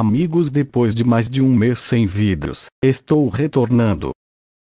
Amigos, depois de mais de um mês sem vidros, estou retornando.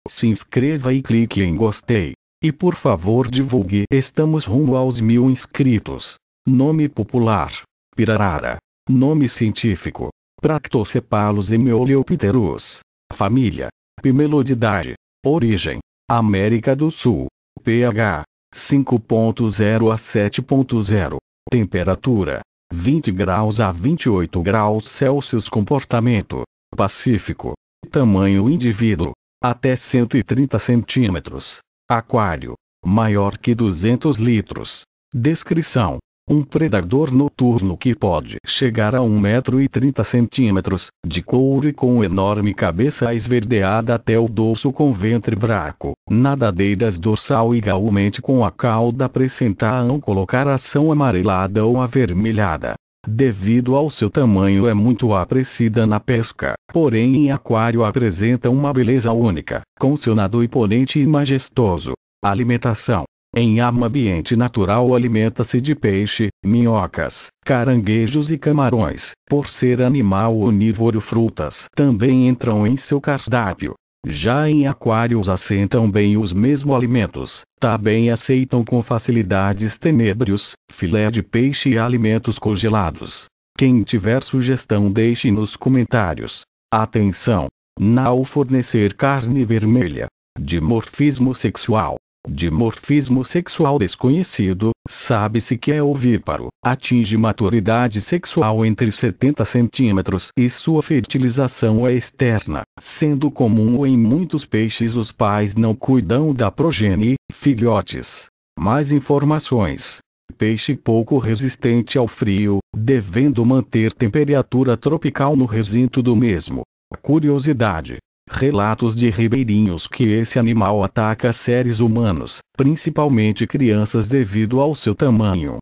Se inscreva e clique em gostei. E por favor divulgue, estamos rumo aos mil inscritos. Nome popular: Pirarara. Nome científico: Practocephalus emeoliopterus. Família: Pimelodidae. Origem: América do Sul. pH: 5.0 a 7.0. Temperatura: 20 graus a 28 graus Celsius. Comportamento pacífico. Tamanho indivíduo até 130 centímetros. Aquário maior que 200 litros. Descrição um predador noturno que pode chegar a 1,30m de couro e com enorme cabeça esverdeada até o dorso com ventre braco, nadadeiras dorsal e igualmente com a cauda apresentar a colocar ação amarelada ou avermelhada. Devido ao seu tamanho é muito apreciada na pesca, porém em aquário apresenta uma beleza única, com seu nado imponente e majestoso. Alimentação em ambiente natural alimenta-se de peixe, minhocas, caranguejos e camarões. Por ser animal onívoro, frutas também entram em seu cardápio. Já em aquários assentam bem os mesmos alimentos, também aceitam com facilidades tenebrios, filé de peixe e alimentos congelados. Quem tiver sugestão deixe nos comentários. Atenção! Não fornecer carne vermelha. Dimorfismo sexual. Dimorfismo sexual desconhecido, sabe-se que é ovíparo, atinge maturidade sexual entre 70 centímetros e sua fertilização é externa, sendo comum em muitos peixes os pais não cuidam da progenie, filhotes. Mais informações peixe pouco resistente ao frio, devendo manter temperatura tropical no recinto do mesmo. Curiosidade: relatos de ribeirinhos que esse animal ataca seres humanos, principalmente crianças devido ao seu tamanho.